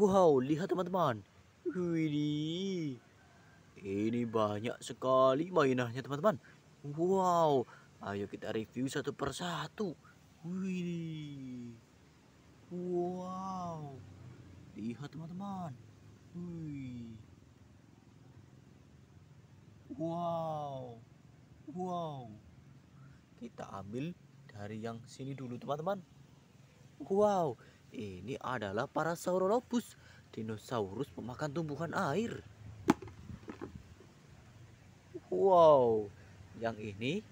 Wow, lihat teman-teman. Widih. Ini banyak sekali mainannya teman-teman. Wow, ayo kita review satu persatu. Widih. Wow. Lihat teman-teman. Wow. Wow. Kita ambil dari yang sini dulu teman-teman. Wow, ini adalah para Parasaurolophus, dinosaurus pemakan tumbuhan air. Wow, yang ini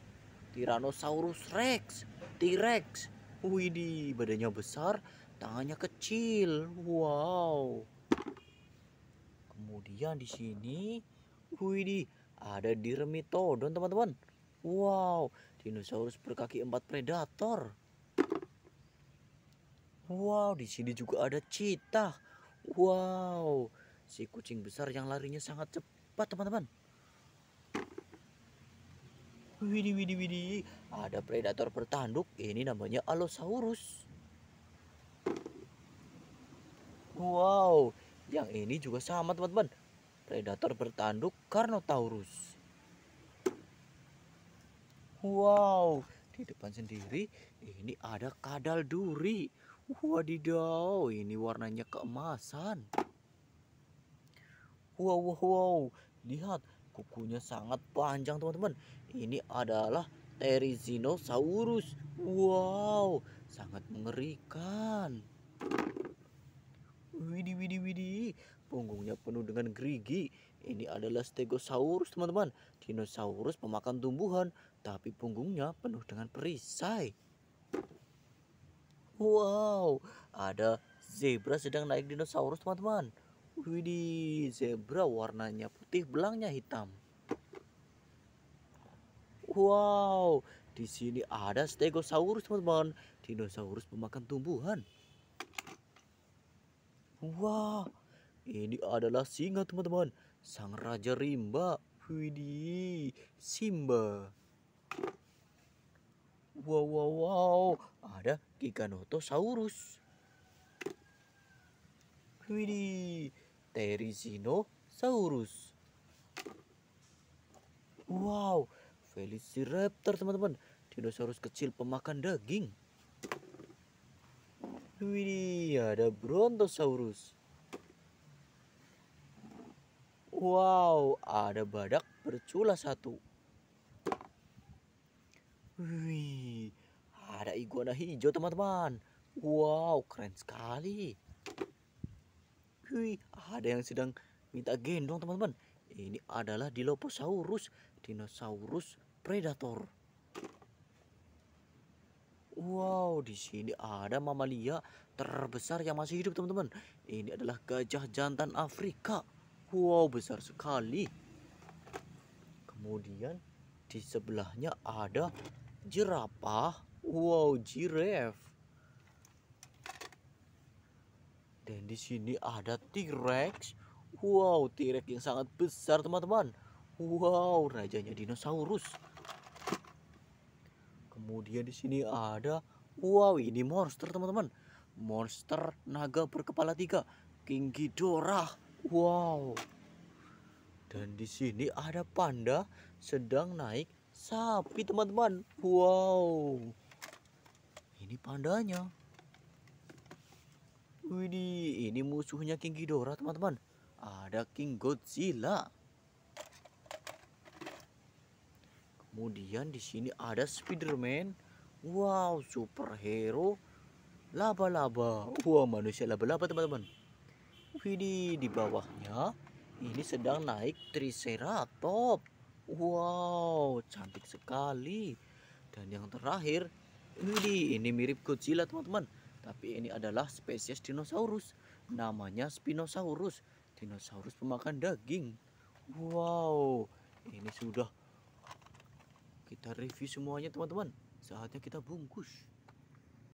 Tyrannosaurus Rex, T-Rex. Widih, badannya besar, tangannya kecil. Wow. Kemudian di sini, widih, ada Diremitodon, teman-teman. Wow, dinosaurus berkaki empat predator. Wow, di sini juga ada cita. Wow, si kucing besar yang larinya sangat cepat, teman-teman. Widi, Widi, Widi. Ada predator bertanduk, ini namanya Allosaurus. Wow, yang ini juga sama teman-teman. Predator bertanduk Carnotaurus. Wow, di depan sendiri ini ada kadal duri. Wadidaw, ini warnanya keemasan. Wow, wow, wow. Lihat, kukunya sangat panjang teman-teman. Ini adalah Terizinosaurus. Wow, sangat mengerikan. Widi widi widi, Punggungnya penuh dengan gerigi. Ini adalah Stegosaurus teman-teman. Dinosaurus pemakan tumbuhan, tapi punggungnya penuh dengan perisai. Wow, ada zebra sedang naik dinosaurus teman-teman. Widih, zebra warnanya putih, belangnya hitam. Wow, di sini ada stegosaurus teman-teman. Dinosaurus pemakan tumbuhan. Wah, wow, ini adalah singa teman-teman. Sang Raja Rimba. Widih, Simba. Wow, wow, wow. Ada Giganotosaurus. Widih, Terizinosaurus. Wow, Velociraptor teman-teman. Dinosaurus kecil pemakan daging. Widih, ada Brontosaurus. Wow, ada badak bercula satu. Wih iguana hijau teman-teman wow keren sekali Hi, ada yang sedang minta gendong teman-teman ini adalah Dilophosaurus dinosaurus predator Wow, di sini ada mamalia terbesar yang masih hidup, teman-teman. Ini adalah gajah jantan Afrika. Wow, besar sekali. Kemudian di sebelahnya ada jerapah Wow, giraffe. Dan di sini ada T-Rex. Wow, T-Rex yang sangat besar, teman-teman. Wow, rajanya dinosaurus. Kemudian di sini ada wow, ini monster, teman-teman. Monster naga berkepala tiga, King Ghidorah. Wow. Dan di sini ada panda sedang naik sapi, teman-teman. Wow. Ini pandanya. Widih, ini musuhnya King Ghidorah, teman-teman. Ada King Godzilla. Kemudian di sini ada Spiderman. Wow, superhero laba-laba. Wah, wow, manusia laba-laba, teman-teman. Widih, di bawahnya ini sedang naik Triceratops. Wow, cantik sekali. Dan yang terakhir ini mirip Godzilla teman-teman. Tapi ini adalah spesies dinosaurus. Namanya Spinosaurus. Dinosaurus pemakan daging. Wow, ini sudah kita review semuanya teman-teman. Saatnya kita bungkus.